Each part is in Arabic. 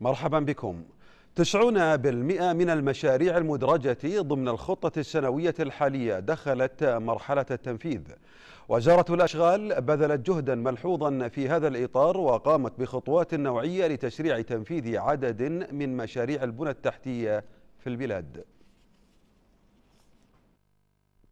مرحبا بكم تسعون بالمئة من المشاريع المدرجة ضمن الخطة السنوية الحالية دخلت مرحلة التنفيذ وزارة الأشغال بذلت جهدا ملحوظا في هذا الإطار وقامت بخطوات نوعية لتشريع تنفيذ عدد من مشاريع البنى التحتية في البلاد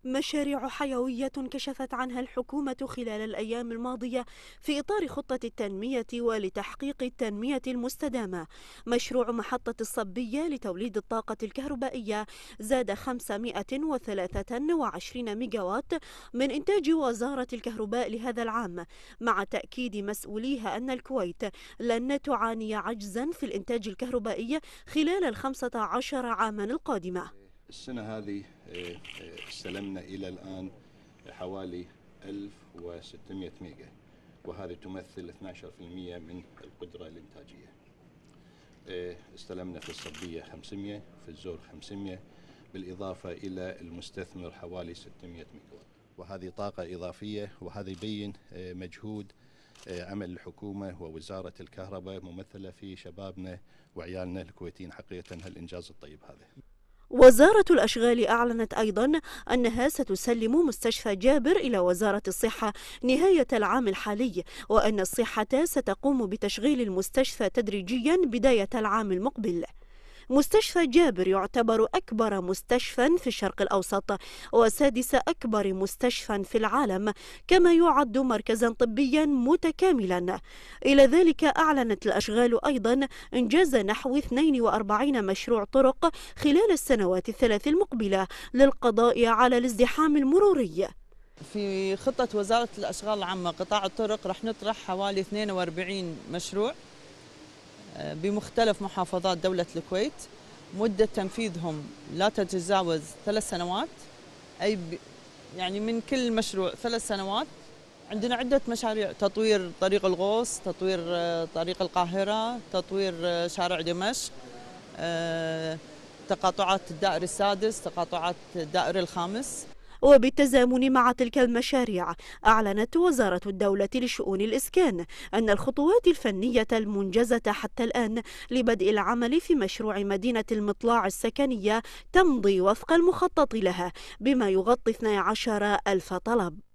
مشاريع حيوية كشفت عنها الحكومة خلال الأيام الماضية في إطار خطة التنمية ولتحقيق التنمية المستدامة مشروع محطة الصبية لتوليد الطاقة الكهربائية زاد 523 ميجاوات من إنتاج وزارة الكهرباء لهذا العام مع تأكيد مسؤوليها أن الكويت لن تعاني عجزا في الإنتاج الكهربائي خلال الخمسة عشر عاما القادمة السنة هذه آه، آه، استلمنا إلى الآن حوالي 1600 ميجا وهذه تمثل 12% من القدرة الإنتاجية آه، استلمنا في الصبية 500 في الزور 500 بالإضافة إلى المستثمر حوالي 600 ميجا وهذه طاقة إضافية وهذا يبين مجهود عمل الحكومة ووزارة الكهرباء ممثلة في شبابنا وعيالنا الكويتيين حقيقة هالإنجاز الطيب هذا وزارة الأشغال أعلنت أيضا أنها ستسلم مستشفى جابر إلى وزارة الصحة نهاية العام الحالي وأن الصحة ستقوم بتشغيل المستشفى تدريجيا بداية العام المقبل مستشفى جابر يعتبر أكبر مستشفى في الشرق الأوسط وسادس أكبر مستشفى في العالم كما يعد مركزا طبيا متكاملا إلى ذلك أعلنت الأشغال أيضا إنجاز نحو 42 مشروع طرق خلال السنوات الثلاث المقبلة للقضاء على الازدحام المروري في خطة وزارة الأشغال العامة قطاع الطرق رح نطرح حوالي 42 مشروع بمختلف محافظات دولة الكويت مدة تنفيذهم لا تتجاوز ثلاث سنوات أي يعني من كل مشروع ثلاث سنوات عندنا عدة مشاريع تطوير طريق الغوص تطوير آه، طريق القاهرة تطوير آه، شارع دمشق آه، تقاطعات الدائر السادس تقاطعات الدائر الخامس وبالتزامن مع تلك المشاريع أعلنت وزارة الدولة لشؤون الإسكان أن الخطوات الفنية المنجزة حتى الآن لبدء العمل في مشروع مدينة المطلاع السكنية تمضي وفق المخطط لها بما يغطي 12 ألف طلب